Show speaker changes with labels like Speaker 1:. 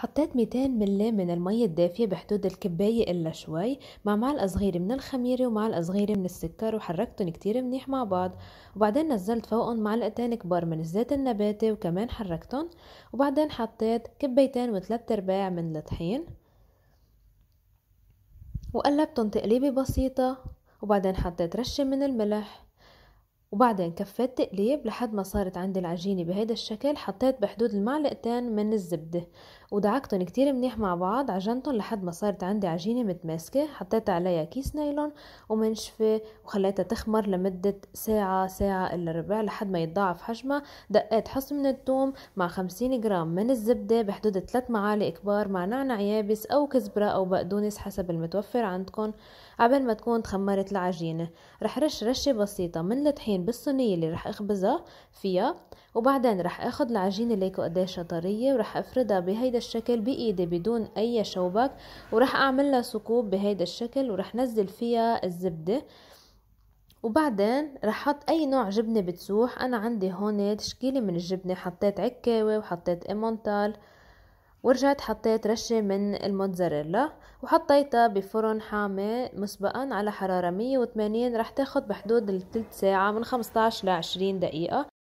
Speaker 1: حطيت 200 ملي من المية الدافية بحدود الكباية إلا شوي مع معلقة صغيرة من الخميرة ومعلقة صغيرة من السكر وحركتهم كتير منيح مع بعض وبعدين نزلت فوقهم معلقتين كبار من الزيت النباتي وكمان حركتهم وبعدين حطيت كبايتين وثلاث ارباع من الطحين وقلبتهم تقليبة بسيطة وبعدين حطيت رشة من الملح وبعدين كفيت تقليب لحد ما صارت عندي العجينة بهيدا الشكل حطيت بحدود المعلقتين من الزبدة ودعكتهم كتير منيح مع بعض عجنتهم لحد ما صارت عندي عجينة متماسكة حطيت عليها كيس نايلون ومنشفة وخليتها تخمر لمدة ساعة ساعة إلا ربع لحد ما يتضاعف حجمها دقيت حص من الثوم مع خمسين جرام من الزبدة بحدود ثلاث معالق كبار مع نعنع يابس أو كزبرة أو بقدونس حسب المتوفر عندكم عبال ما تكون تخمرت العجينة رح رش رشة بسيطة من الطحين العجين بالصينيه اللي رح اخبزها فيها وبعدين رح اخد العجينه ليكو قديشها طريه ورح افردها بهيدا الشكل بايدي بدون اي شوبك ورح اعمل لها ثقوب بهيدا الشكل ورح نزل فيها الزبده وبعدين رح حط اي نوع جبنه بتسوح انا عندي هون تشكيله من الجبنه حطيت عكاوي وحطيت امونتال ورجعت حطيت رشة من الموتزاريلا وحطيتها بفرن حامي مسبقا على حرارة 180 رح تاخد بحدود الثلث ساعة من 15 ل 20 دقيقة